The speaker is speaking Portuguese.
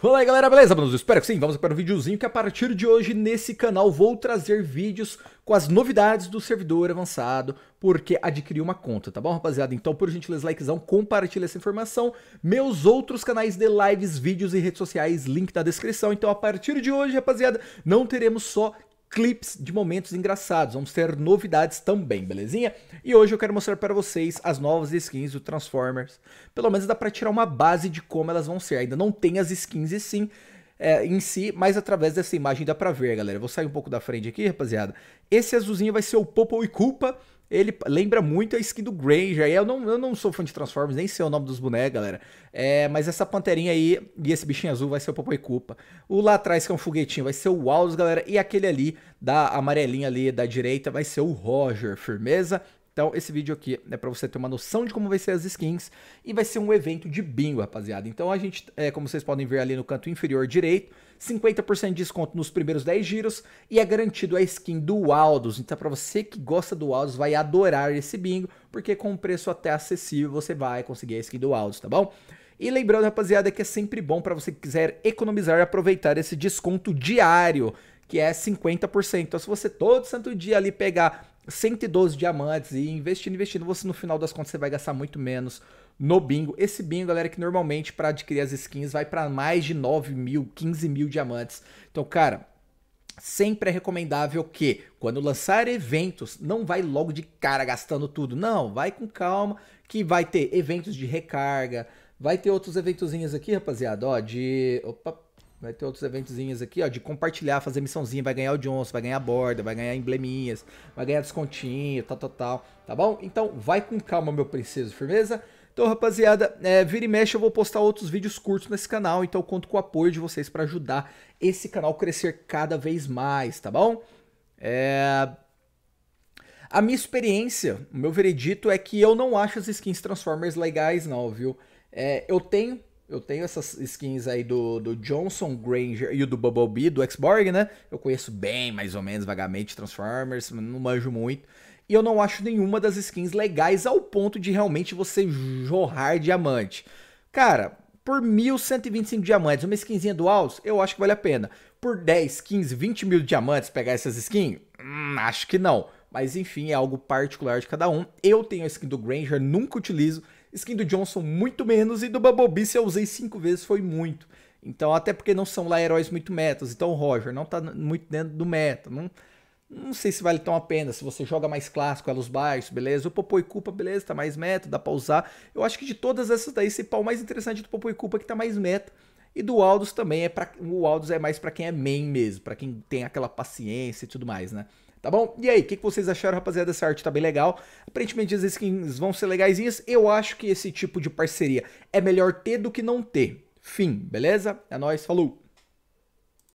Olá aí, galera, beleza? Manos, espero que sim. Vamos para um videozinho que a partir de hoje nesse canal vou trazer vídeos com as novidades do servidor avançado, porque adquiri uma conta, tá bom, rapaziada? Então, por gentileza, likezão, compartilha essa informação. Meus outros canais de lives, vídeos e redes sociais, link na descrição. Então, a partir de hoje, rapaziada, não teremos só clips de momentos engraçados, vamos ter novidades também, belezinha? E hoje eu quero mostrar para vocês as novas skins do Transformers, pelo menos dá para tirar uma base de como elas vão ser, ainda não tem as skins e sim, é, em si, mas através dessa imagem dá pra ver, galera. vou sair um pouco da frente aqui, rapaziada. Esse azulzinho vai ser o Popo e Culpa. Ele lembra muito a skin do Granger. Eu não, eu não sou fã de Transformers, nem sei o nome dos bonecos, galera. É, mas essa panterinha aí e esse bichinho azul vai ser o Popo e Culpa. O lá atrás, que é um foguetinho, vai ser o Walls, galera. E aquele ali, da amarelinha ali da direita, vai ser o Roger. Firmeza? Então esse vídeo aqui é para você ter uma noção de como vai ser as skins e vai ser um evento de bingo, rapaziada. Então a gente, é, como vocês podem ver ali no canto inferior direito, 50% de desconto nos primeiros 10 giros e é garantido a skin do Aldous. Então para você que gosta do Aldous vai adorar esse bingo, porque com um preço até acessível você vai conseguir a skin do Aldous, tá bom? E lembrando, rapaziada, que é sempre bom para você que quiser economizar e aproveitar esse desconto diário que é 50%. Então, se você todo santo dia ali pegar 112 diamantes e investindo, investindo, você no final das contas você vai gastar muito menos no bingo. Esse bingo, galera, que normalmente para adquirir as skins vai para mais de 9 mil, 15 mil diamantes. Então, cara, Sempre é recomendável que, quando lançar eventos, não vai logo de cara gastando tudo. Não, vai com calma, que vai ter eventos de recarga, vai ter outros eventozinhos aqui, rapaziada, ó, de... Opa, Vai ter outros eventozinhos aqui, ó, de compartilhar, fazer missãozinha, vai ganhar o Johnson, vai ganhar a borda, vai ganhar embleminhas, vai ganhar descontinho, tal, tal, tal, tá bom? Então, vai com calma, meu preciso, firmeza? Então, rapaziada, é, vira e mexe, eu vou postar outros vídeos curtos nesse canal, então conto com o apoio de vocês para ajudar esse canal crescer cada vez mais, tá bom? É... A minha experiência, o meu veredito é que eu não acho as skins Transformers legais não, viu? É, eu tenho eu tenho essas skins aí do, do Johnson Granger e o do Bumblebee, do X-Borg, né? Eu conheço bem, mais ou menos, vagamente, Transformers, não manjo muito. E eu não acho nenhuma das skins legais ao ponto de realmente você jorrar diamante. Cara, por 1.125 diamantes, uma skinzinha do Alves, eu acho que vale a pena. Por 10, 15, 20 mil diamantes pegar essas skins? Hum, acho que não. Mas enfim, é algo particular de cada um. Eu tenho a skin do Granger, nunca utilizo. Skin do Johnson, muito menos. E do Bumblebee, se eu usei cinco vezes, foi muito. Então, até porque não são lá heróis muito metas. Então, o Roger não tá muito dentro do meta. Não, não sei se vale tão a pena. Se você joga mais clássico, elos baixos, beleza. O Popo e Culpa, beleza, tá mais meta, dá pra usar. Eu acho que de todas essas daí, esse pau mais interessante do Popo e Culpa é que tá mais meta. E do Aldous também é para o Aldous é mais para quem é main mesmo, para quem tem aquela paciência e tudo mais, né? Tá bom? E aí, o que, que, vocês acharam, rapaziada? Dessa arte tá bem legal. Aparentemente as skins vão ser legaisinhas. Eu acho que esse tipo de parceria é melhor ter do que não ter. Fim, beleza? É nóis, falou!